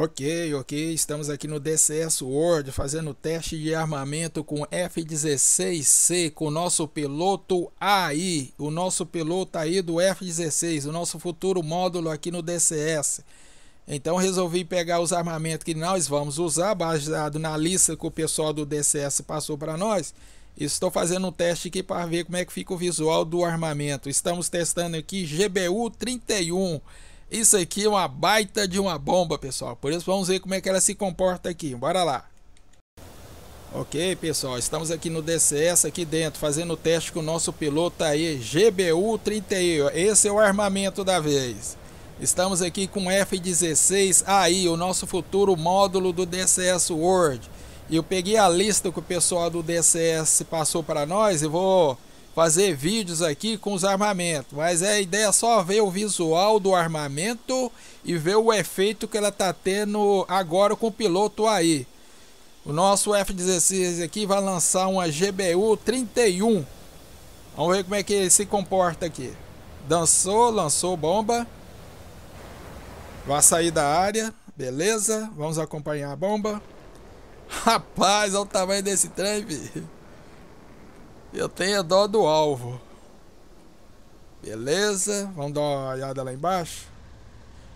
Ok, ok, estamos aqui no DCS World fazendo teste de armamento com F-16C com o nosso piloto aí, o nosso piloto aí do F-16, o nosso futuro módulo aqui no DCS. Então resolvi pegar os armamentos que nós vamos usar, baseado na lista que o pessoal do DCS passou para nós. Estou fazendo um teste aqui para ver como é que fica o visual do armamento. Estamos testando aqui GBU 31. Isso aqui é uma baita de uma bomba, pessoal. Por isso vamos ver como é que ela se comporta aqui. Bora lá. Ok, pessoal, estamos aqui no DCS aqui dentro, fazendo o teste com o nosso piloto aí, gbu 30 Esse é o armamento da vez. Estamos aqui com F-16 aí, o nosso futuro módulo do DCS World. E eu peguei a lista que o pessoal do DCS passou para nós e vou fazer vídeos aqui com os armamentos, mas a ideia é só ver o visual do armamento e ver o efeito que ela tá tendo agora com o piloto aí. O nosso F-16 aqui vai lançar uma GBU 31. Vamos ver como é que ele se comporta aqui. Dançou, lançou bomba. Vai sair da área, beleza? Vamos acompanhar a bomba. Rapaz, olha o tamanho desse trem, filho. Eu tenho dó do alvo. Beleza, vamos dar uma olhada lá embaixo.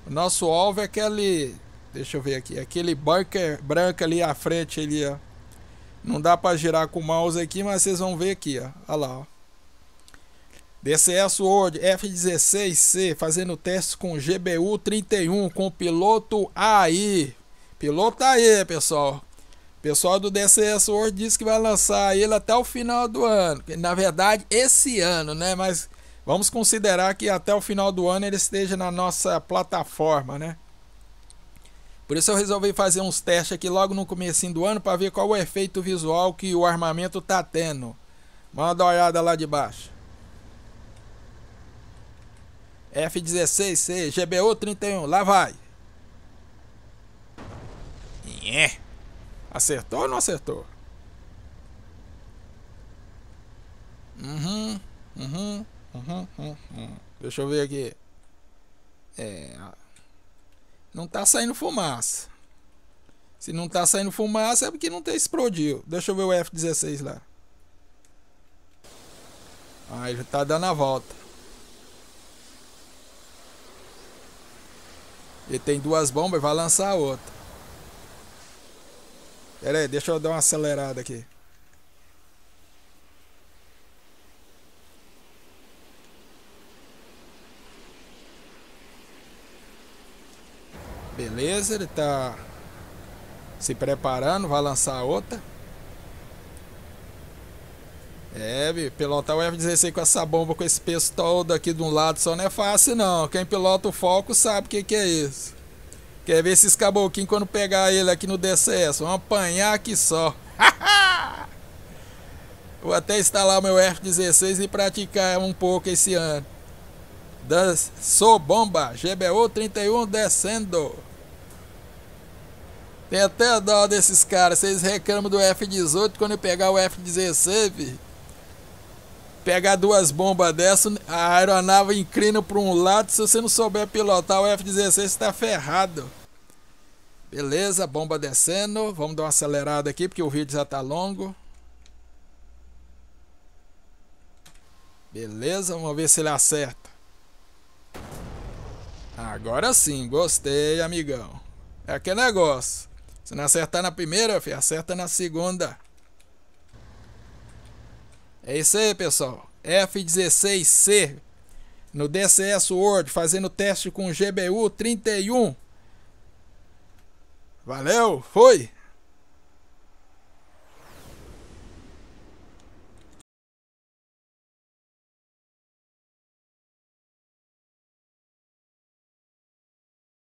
O nosso alvo é aquele... Deixa eu ver aqui. Aquele bunker branco ali à frente, ali, ó. Não dá para girar com o mouse aqui, mas vocês vão ver aqui, ó. Olha lá, ó. DCS World F-16C fazendo teste com GBU-31 com piloto AI. Piloto aí, pessoal pessoal do DCS World disse que vai lançar ele até o final do ano. Na verdade, esse ano, né? Mas vamos considerar que até o final do ano ele esteja na nossa plataforma, né? Por isso eu resolvi fazer uns testes aqui logo no começo do ano para ver qual o efeito visual que o armamento tá tendo. Manda uma olhada lá de baixo. F-16C, GBU-31, lá vai. Yeah. Acertou ou não acertou? Uhum, uhum, uhum, uhum, uhum. Deixa eu ver aqui. É. Não tá saindo fumaça. Se não tá saindo fumaça é porque não tem explodiu. Deixa eu ver o F-16 lá. Ah, ele tá dando a volta. Ele tem duas bombas, vai lançar a outra. Pera aí, deixa eu dar uma acelerada aqui. Beleza, ele tá se preparando, vai lançar outra. É, pilotar o F-16 com essa bomba, com esse peso todo aqui de um lado só não é fácil não. Quem pilota o foco sabe o que, que é isso. Quer ver esses caboclinhos quando pegar ele aqui no DCS? vamos apanhar aqui só. Vou até instalar meu F 16 e praticar um pouco esse ano. sou bomba, GBO 31 descendo. Tem até dó desses caras, vocês reclamam do F18 quando eu pegar o F16, viu? Pegar duas bombas dessa, a aeronave inclina para um lado. Se você não souber pilotar o F-16, está ferrado. Beleza, bomba descendo. Vamos dar uma acelerada aqui, porque o vídeo já está longo. Beleza, vamos ver se ele acerta. Agora sim, gostei, amigão. É aquele negócio. Se não acertar na primeira, filho, acerta na segunda. É isso aí, pessoal. F16C no DCS World fazendo teste com GBU 31. Valeu, foi!